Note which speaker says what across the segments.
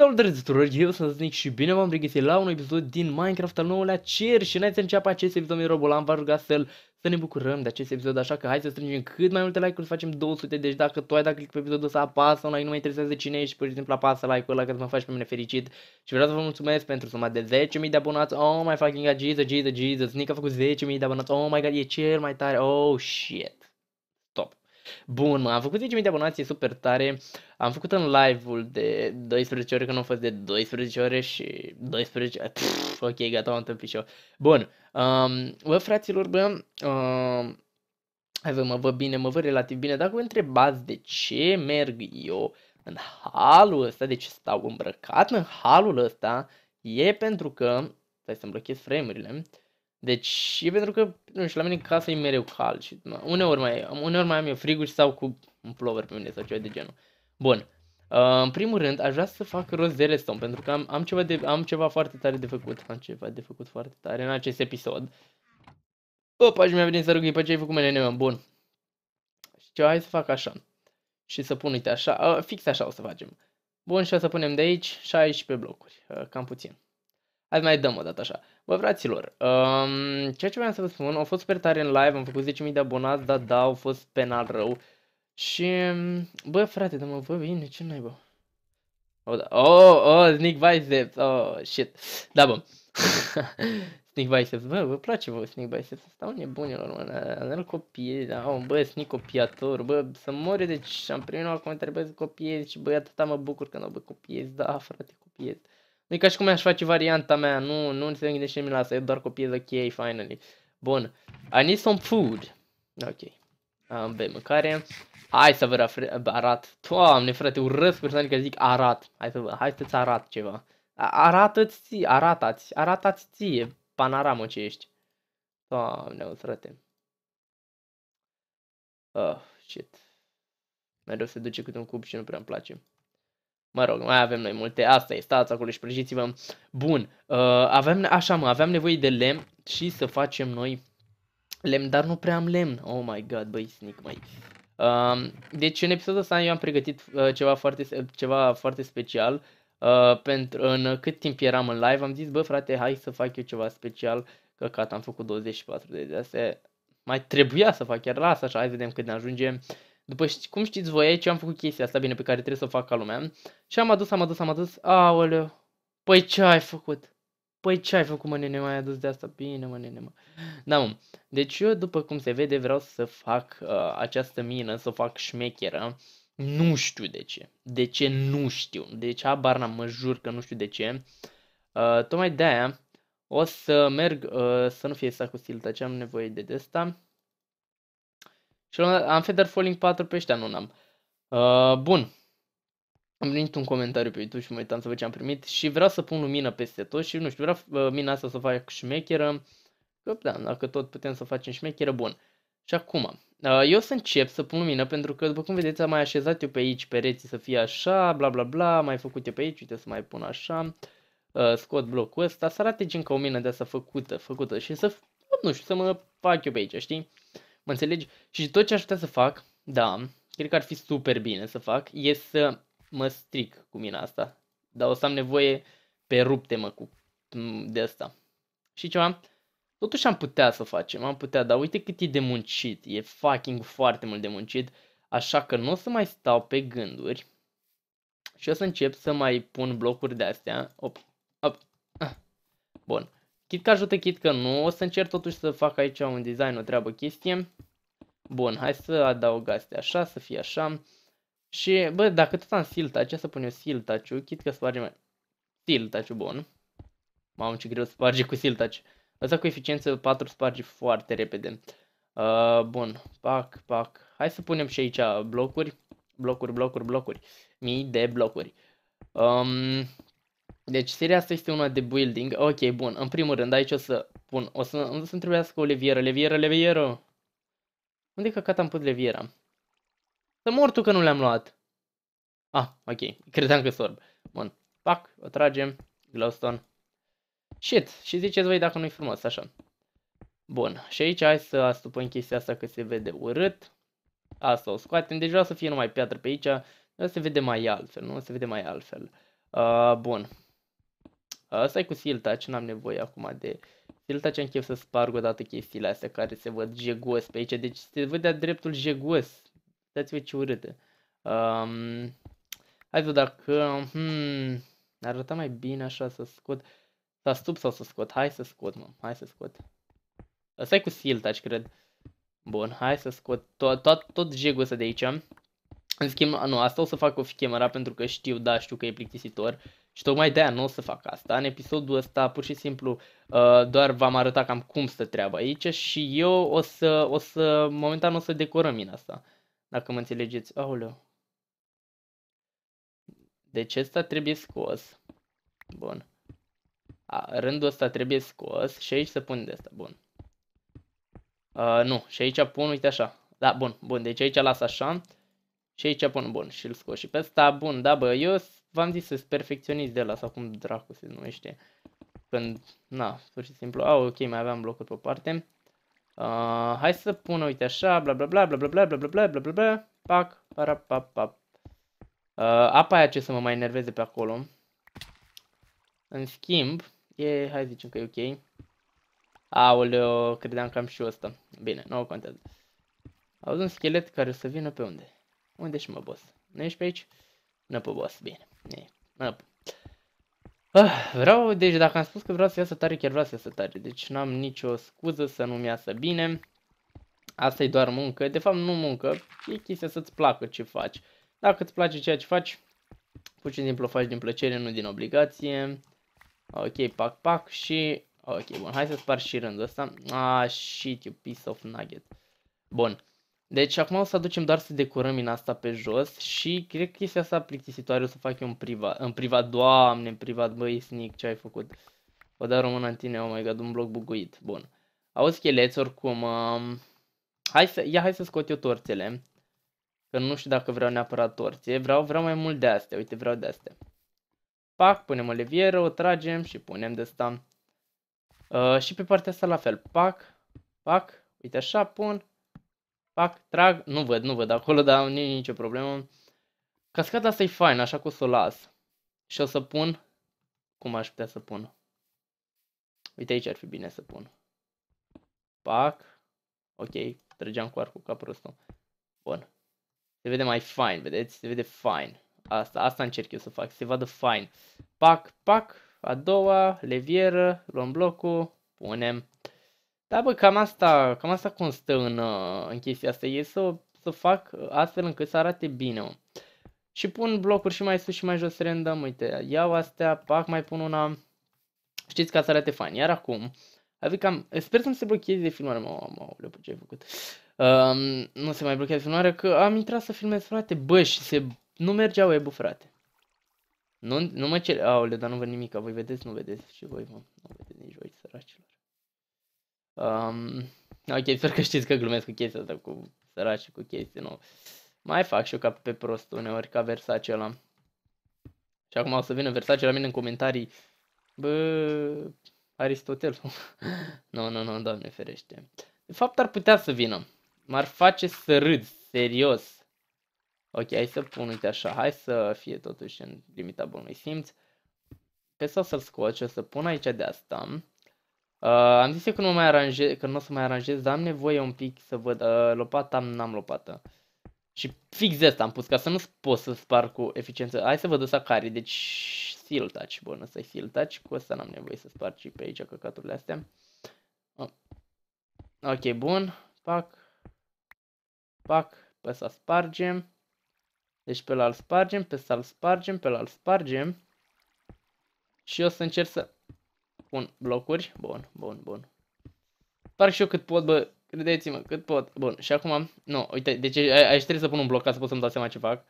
Speaker 1: Salutare tuturor, eu sunt Znic și bine v-am regăsit la un episod din Minecraft al nouălea cer și înainte să înceapă acest episod mi Robolan v-a rugat să-l să ne bucurăm de acest episod, așa că hai să strângem cât mai multe like-uri, să facem 200, deci dacă tu ai dat click pe episodul ăsta, apasă un like, nu mai interesează cine ești, pur și simplu apasă like-ul ăla ca să mă faci pe mine fericit și vreau să vă mulțumesc pentru suma de 10.000 de abonați, oh my fucking god, Jesus, Jesus, Jesus, Nick a făcut 10.000 de abonați, oh my god, e cel mai tare, oh shit. Bun, am făcut 10.000 de abonați, e super tare. Am făcut în live-ul de 12 ore, că nu a fost de 12 ore și 12... Pff, ok, gata, am întâmpit și eu. Bun, um, bă, fraților, bă, um, hai vă, mă văd bine, mă văd relativ bine. Dacă vă întrebați de ce merg eu în halul ăsta, de ce stau îmbrăcat în halul ăsta, e pentru că... Stai să-mi blochez frame-urile. Uh, deci e pentru că, nu știu, la mine casa e mereu cald și uneori mai, uneori mai am eu frigul și stau cu un plover pe mine sau ceva de genul. Bun. Uh, în primul rând, aș vrea să fac rost de Redstone, pentru că am, am, ceva de, am ceva foarte tare de făcut. Am ceva de făcut foarte tare în acest episod. Opa, și mi-a venit să rug pe ce ai făcut mele Bun. Și ce, hai să fac așa. Și să pun, uite, așa, uh, fix așa o să facem. Bun, și o să punem de aici 16 blocuri, uh, cam puțin. Hai mai dăm o dată așa. Bă, fraților, um, ceea ce vreau să vă spun, au fost super tare în live, am făcut 10.000 de abonați, da, da, au fost penal rău. Și, um, bă, frate, dar mă, bă, bine, ce bă? Oh, da. oh, oh, Sneak Biceps, oh, shit. Da, bă. sneak Biceps, bă, vă place vă Sneak Biceps, stau nebunilor, mă, nu-l copii, da, oh, bă, Sneak copiator, bă, să mori, deci am primit acum trebuie să copiez și bă, atâta mă bucur că nu, bă, copiez, da, frate, copiez. E ca și cum aș face varianta mea, nu, nu se gândește la asta, e doar cu pieză cheie, finally. Bun, I need some food. Ok, am bem mâncare. Hai să vă arat. Doamne, frate, urăsc persoane că zic arat. Hai să vă, hai să-ți arat ceva. Arată-ți ție, arată ți ție, panaramă ce ești. Doamne, frate. Oh, shit. Mereu se duce cu un cub și nu prea-mi place. Mă rog, mai avem noi multe. Asta e, stați acolo și prăjiți-vă. Bun, uh, avem, așa mă, aveam nevoie de lemn și să facem noi lemn, dar nu prea am lemn. Oh my god, băi, snic, mai. Uh, deci în episodul ăsta eu am pregătit uh, ceva, foarte, ceva foarte special. Uh, pentru, în cât timp eram în live am zis, bă frate, hai să fac eu ceva special. Căcat, am făcut 24 de astea. Mai trebuia să fac, chiar las așa, hai vedem cât ne ajungem. Uh, după cum știți voi, aici am făcut chestia asta bine pe care trebuie să o fac ca lumea. Și am adus, am adus, am adus. Aoleu. Păi ce ai făcut? Păi ce ai făcut, mă, nene, mai adus de asta? Bine, mă, nene, mă. Da, mă. Deci eu, după cum se vede, vreau să fac uh, această mină, să o fac șmecheră. Nu știu de ce. De ce nu știu. Deci abar n-am, mă jur că nu știu de ce. Uh, tocmai de-aia o să merg uh, să nu fie sacul silta, ce am nevoie de asta. Și am Feather Falling 4 pe ăștia, nu n-am. Uh, bun. Am primit un comentariu pe YouTube și mă uitam să văd ce am primit și vreau să pun lumină peste tot și nu știu, vreau uh, mina asta să fac șmecheră. Că da, dacă tot putem să facem șmecheră, bun. Și acum, uh, eu să încep să pun lumină pentru că, după cum vedeți, am mai așezat eu pe aici pereții să fie așa, bla bla bla, mai făcut eu pe aici, uite să mai pun așa. Uh, scot blocul ăsta, să arate gen ca o mină de asta făcută, făcută și să, nu știu, să mă fac eu pe aici, știi? Mă înțelegi? Și tot ce aș putea să fac, da, cred că ar fi super bine să fac, e să mă stric cu mine asta. Dar o să am nevoie pe rupte-mă cu de asta. Și ceva, totuși am putea să facem, am putea, dar uite cât e de muncit, e fucking foarte mult de muncit, așa că nu o să mai stau pe gânduri și o să încep să mai pun blocuri de astea. Op, op, ah. Bun. Chit că ajută, chit că nu. O să încerc totuși să fac aici un design, o treabă chestie. Bun, hai să adaug astea așa, să fie așa. Și, bă, dacă tot am siltaciu, să pun eu siltaciu, chit că sparge mai... Siltaciu, bun. Mamă, ce greu sparge cu siltaciu. Asta cu eficiență 4 sparge foarte repede. Uh, bun, pac, pac. Hai să punem și aici blocuri. Blocuri, blocuri, blocuri. Mii de blocuri. Um, deci seria asta este una de building. Ok, bun. În primul rând, aici o să pun... O să, o să întrebească o levieră, levieră, levieră. Unde căcat am pus leviera? Să mor tu că nu le-am luat. Ah, ok. Credeam că sorb. Bun. Pac, o tragem. Glowstone. Shit. Și ziceți voi dacă nu-i frumos, așa. Bun. Și aici hai să astupăm chestia asta că se vede urât. Asta o scoatem. Deci vreau să fie numai piatră pe aici. Dar se vede mai altfel, nu? Se vede mai altfel. Uh, bun. Ă, e cu seal touch, n-am nevoie acum de seal touch, am chef să sparg odată chestiile astea care se văd jegos pe aici, deci se vede de dreptul jegos, dați-vă ce urâtă. Um, hai să dacă, hmm, arăta mai bine așa să scot, să stup sau să scot, hai să scot mă, hai să scot. Asta e cu seal touch, cred. Bun, hai să scot tot, tot, tot jegul ăsta de aici. În schimb, nu, asta o să fac o camera pentru că știu, da, știu că e plictisitor. Și tocmai de-aia nu o să fac asta. În episodul ăsta pur și simplu uh, doar v-am arătat cam cum stă treaba aici și eu o să, o să momentan o să decorăm mina asta. Dacă mă înțelegeți. Aoleu. Deci ăsta trebuie scos. Bun. A, rândul ăsta trebuie scos și aici să pun de asta. Bun. Uh, nu, și aici pun, uite așa. Da, bun, bun, deci aici las așa. Și aici pun, bun, și îl scos și pe ăsta, bun, da, bă, eu v-am zis, să sunt perfecționist de la sau cum dracu se numește. Când, na, pur și simplu, a, ok, mai aveam blocuri pe parte. Uh, hai să pun, uite așa, bla bla bla bla bla bla bla bla bla bla bla bla, pac, para, pap, pap. Uh, apa aia ce să mă mai enerveze pe acolo. În schimb, e, hai zicem că e ok. Aoleo, credeam că am și ăsta. Bine, nu o contează. Auzi un schelet care o să vină pe unde? Unde și mă, boss? Nu ești pe aici? Nu pe boss, bine. Năpă. Ah, vreau, deci dacă am spus că vreau să iasă tare, chiar vreau să iasă tare. Deci n-am nicio scuză să nu-mi iasă bine. Asta e doar muncă. De fapt, nu muncă. E chestia să-ți placă ce faci. Dacă îți place ceea ce faci, pur și simplu o faci din plăcere, nu din obligație. Ok, pac, pac și... Ok, bun, hai să spar și rândul ăsta. Ah, shit, you piece of nugget. Bun. Deci acum o să aducem doar să decorăm în asta pe jos și cred că chestia asta plictisitoare o să fac eu în privat. În privat, doamne, în privat, băi, Snick, ce ai făcut? O da română în tine, oh my god, un bloc buguit. Bun. Auzi, cheleți, oricum, um, hai să, ia hai să scot eu torțele. Că nu știu dacă vreau neapărat torțe, vreau, vreau mai mult de astea, uite, vreau de astea. Pac, punem o levieră, o tragem și punem de asta. Uh, și pe partea asta la fel, pac, pac, uite așa, pun fac, trag, nu văd, nu văd acolo, dar nu e nicio problemă. Cascata asta e faină, așa că o să o las. Și o să pun, cum aș putea să pun? Uite aici ar fi bine să pun. Pac, ok, trăgeam cu arcul ca prostul. Bun. Se vede mai fine, vedeți? Se vede fine. Asta, asta încerc eu să fac, se vadă fine. Pac, pac, a doua, levieră, luăm blocul, punem. Da, bă, cam asta, cam asta constă în, uh, în chestia asta, e să, să fac uh, astfel încât să arate bine, Și pun blocuri și mai sus și mai jos random, uite, iau astea, pac, mai pun una, știți, ca să arate fain. Iar acum, adică am, sper să nu se blocheze filmarea, mă, mă, leu, ce ai făcut? Um, nu se mai blochează filmarea, că am intrat să filmez, frate, bă, și se, nu mergea web frate. Nu, nu mă cer, aole, dar nu văd nimic, voi vedeți, nu vedeți și voi, mă, nu vedeți nici voi, săraci. Um, ok, sper că știți că glumesc cu chestia asta, cu săraci cu chestii, nu. Mai fac și eu ca pe prost uneori, ca Versace ăla. Și acum o să vină Versace la mine în comentarii. Bă, Aristotel. nu, nu, nu, doamne ferește. De fapt ar putea să vină. M-ar face să râd, serios. Ok, hai să pun, uite așa, hai să fie totuși în limita bunului simț. Pe să să-l scot și o să pun aici de asta. Uh, am zis eu că nu, mai aranjez, că nu o să mai aranjez, dar am nevoie un pic să văd uh, lopata, am, n-am lopată. Și fix asta am pus, ca să nu pot să spar cu eficiență. Hai să văd ăsta care, deci seal touch, bun, ăsta e seal touch, cu ăsta n-am nevoie să spar și pe aici căcaturile astea. Oh. Ok, bun, pac, pac, pe ăsta spargem. Deci pe la îl spargem, pe ăsta îl spargem, pe la îl spargem. Și o să încerc să Pun blocuri. Bun, bun, bun. Parc și eu cât pot, bă. Credeți-mă, cât pot. Bun, și acum... Nu, uite, deci aici trebuie să pun un bloc ca să pot să-mi dau seama ce fac.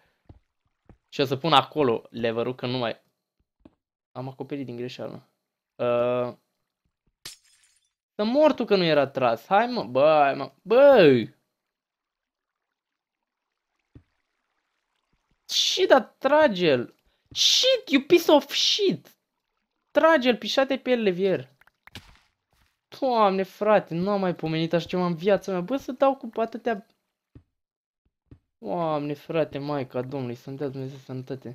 Speaker 1: Și o să pun acolo leverul, că nu mai... Am acoperit din greșeală. Uh... Să mor tu că nu era tras. Hai mă, bă, mă, bă! Shit atrage trage-l! Shit, you piece of shit! Trage-l, pișate pe el, levier. Doamne, frate, nu am mai pomenit așa ceva în viața mea. Bă, să dau cu atâtea... Doamne, frate, maica domnului, să-mi dea Dumnezeu sănătate.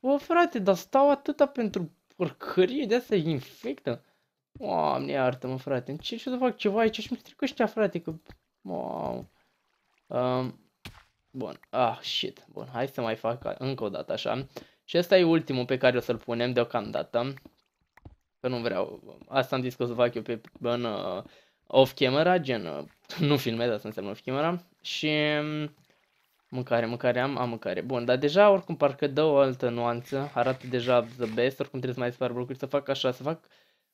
Speaker 1: Bă, frate, dar stau atâta pentru porcărie de asta infectă. Doamne, iartă-mă, frate, încerc să fac ceva aici și mi strică ăștia, frate, că... Wow. Um, bun, ah, shit, bun, hai să mai fac încă o dată așa. Și ăsta e ultimul pe care o să-l punem deocamdată. Că nu vreau. Asta am zis că o să fac eu pe, în uh, off-camera, gen, uh, nu filmez, asta înseamnă off-camera. Și mm, mâncare, mâncare am, am mâncare. Bun, dar deja oricum parcă dă o altă nuanță, arată deja the best, oricum trebuie să mai spar blocuri, să fac așa, să fac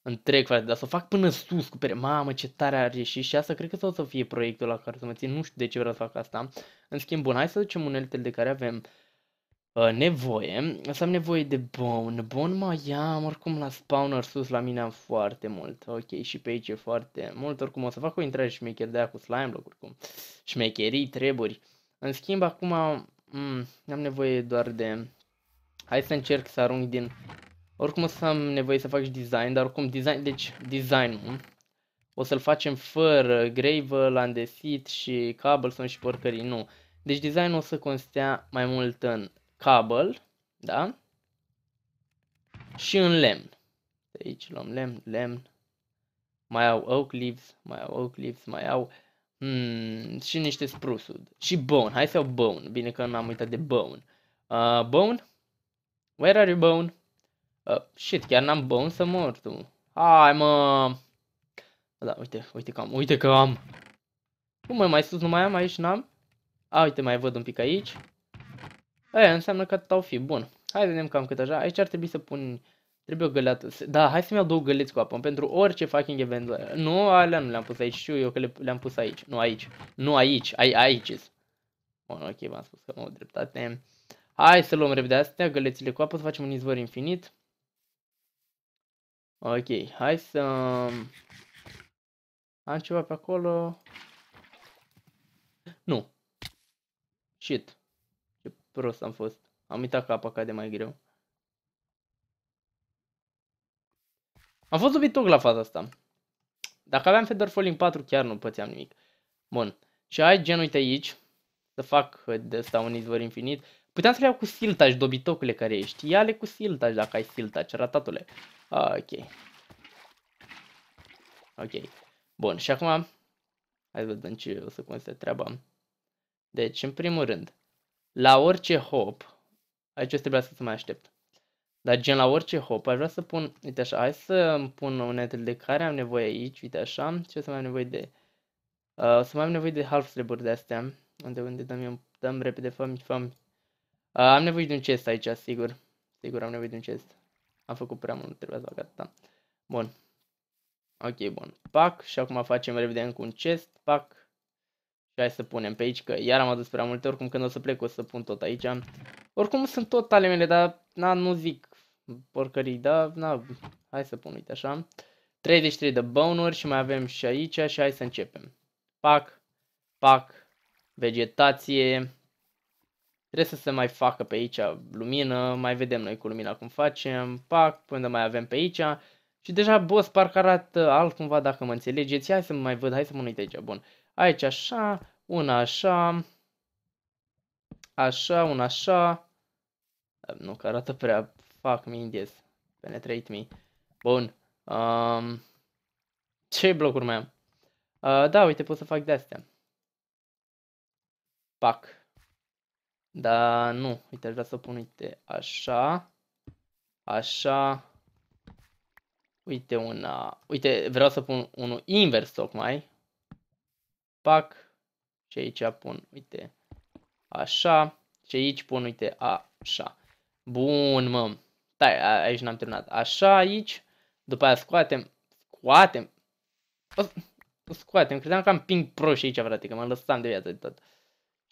Speaker 1: întreg, frate, dar să o fac până sus cu pere. Mamă, ce tare ar ieși și asta cred că o să fie proiectul la care să mă țin, nu știu de ce vreau să fac asta. În schimb, bun, hai să ducem uneltele de care avem. Uh, nevoie. O să am nevoie de bone. Bone mai am, oricum la spawner sus la mine am foarte mult. Ok, și pe aici e foarte mult. Oricum o să fac o intrare șmecher de aia cu slime block, oricum. Șmecherii, treburi. În schimb, acum mm, am nevoie doar de... Hai să încerc să arunc din... Oricum o să am nevoie să fac și design, dar oricum design, deci design-ul o să-l facem fără gravel, andesit și cobblestone și porcării, nu. Deci designul o să constea mai mult în cable, da? Și în lemn. De aici luăm lemn, lemn. Mai au oak leaves, mai au oak leaves, mai au hmm, și niște sprusud. Și bone. Hai să iau bone. Bine că nu am uitat de bone. Uh, bone? Where are you bone? Uh, shit, chiar n-am bone să mor tu. Hai mă! Da, uite, uite că am, uite că am. Cum mai sus nu mai am, aici n-am? A, uite, mai văd un pic aici. Aia înseamnă că atâta o fi. Bun. Hai să vedem cam cât așa. Aici ar trebui să pun... Trebuie o găleată. Da, hai să-mi iau două găleți cu apă pentru orice fucking event. Nu, alea nu le-am pus aici. Știu eu că le, le-am pus aici. Nu aici. Nu aici. Ai, aici. Bun, ok, v-am spus că am o dreptate. Hai să luăm repede astea, gălețile cu apă, să facem un izvor infinit. Ok, hai să... Um, am ceva pe acolo. Nu. Shit. Prost am fost. Am uitat că apa cade mai greu. Am fost dobitoc la faza asta. Dacă aveam Fedor Falling 4, chiar nu pățeam nimic. Bun. Și ai gen, uite aici, să fac de asta un izvor infinit. Puteam să le iau cu siltaj dobitocule care ești. Ia-le cu siltaj dacă ai siltaj, ratatule. Ok. Ok. Bun, și acum, hai să vedem ce o să constă treaba. Deci, în primul rând, la orice hop, aici o să trebuie să mai aștept. Dar gen la orice hop, aș vrea să pun, uite așa, hai să pun unetele de care am nevoie aici, uite așa, Ce o să mai am nevoie de, uh, o să mai am nevoie de half slab de astea, unde, unde dăm, eu, dăm repede, făm, făm. Uh, am nevoie de un chest aici, sigur, sigur am nevoie de un chest. Am făcut prea mult, trebuie să fac gata. Bun. Ok, bun. Pac și acum facem repede încă un chest, pac, și hai să punem pe aici, că iar am adus prea multe, oricum când o să plec o să pun tot aici. Oricum sunt tot ale mele, dar na, nu zic porcării, dar na, hai să pun, uite așa. 33 de băunuri și mai avem și aici și hai să începem. Pac, pac, vegetație. Trebuie să se mai facă pe aici lumină, mai vedem noi cu lumina cum facem. Pac, până mai avem pe aici. Și deja boss parcă arată altcumva dacă mă înțelegeți. Hai să mai văd, hai să mă uit aici, bun. Aici așa, una așa, așa, una așa. Nu, că arată prea, fac mi indiez, penetrate me. Bun. Um, ce blocuri mai am? Uh, da, uite, pot să fac de-astea. Pac. Da, nu. Uite, aș vrea să o pun, uite, așa. Așa. Uite una. Uite, vreau să pun unul invers tocmai pac și aici pun, uite, așa și aici pun, uite, așa. Bun, mă. Tai, aici n-am terminat. Așa aici, după aia scoatem, scoatem, o păi, scoatem, credeam că am ping pro și aici, frate, că mă lăsam de viață de tot.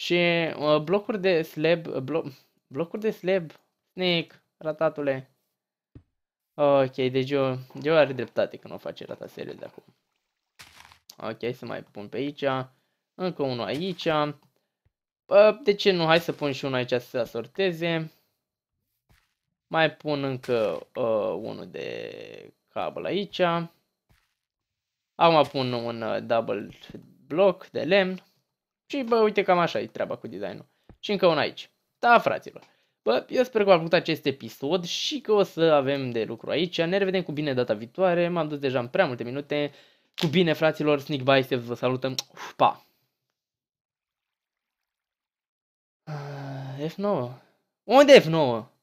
Speaker 1: Și uh, blocuri de slab, blo blocuri de slab, snake, ratatule. Ok, deci eu, eu are dreptate că nu o face rata serios de acum. Ok, să mai pun pe aici. Încă unul aici. De ce nu? Hai să pun și unul aici să sorteze. Mai pun încă uh, unul de cabl aici. Acum pun un uh, double block de lemn. Și bă, uite cam așa e treaba cu designul. Și încă unul aici. Da, fraților. Bă, eu sper că v-a plăcut acest episod și că o să avem de lucru aici. Ne revedem cu bine data viitoare. M-am dus deja în prea multe minute. Cu bine, fraților, Sneak Bicep, vă salutăm. Uf, pa! Ah, F9. Unde F9?